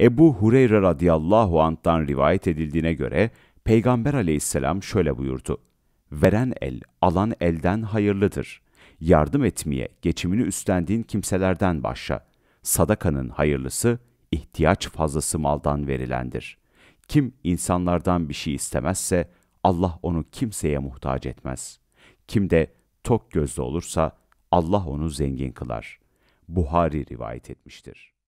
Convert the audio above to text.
Ebu Hureyre radıyallahu anh'tan rivayet edildiğine göre Peygamber aleyhisselam şöyle buyurdu. Veren el, alan elden hayırlıdır. Yardım etmeye, geçimini üstlendiğin kimselerden başla. Sadakanın hayırlısı, ihtiyaç fazlası maldan verilendir. Kim insanlardan bir şey istemezse, Allah onu kimseye muhtaç etmez. Kim de tok gözlü olursa, Allah onu zengin kılar. Buhari rivayet etmiştir.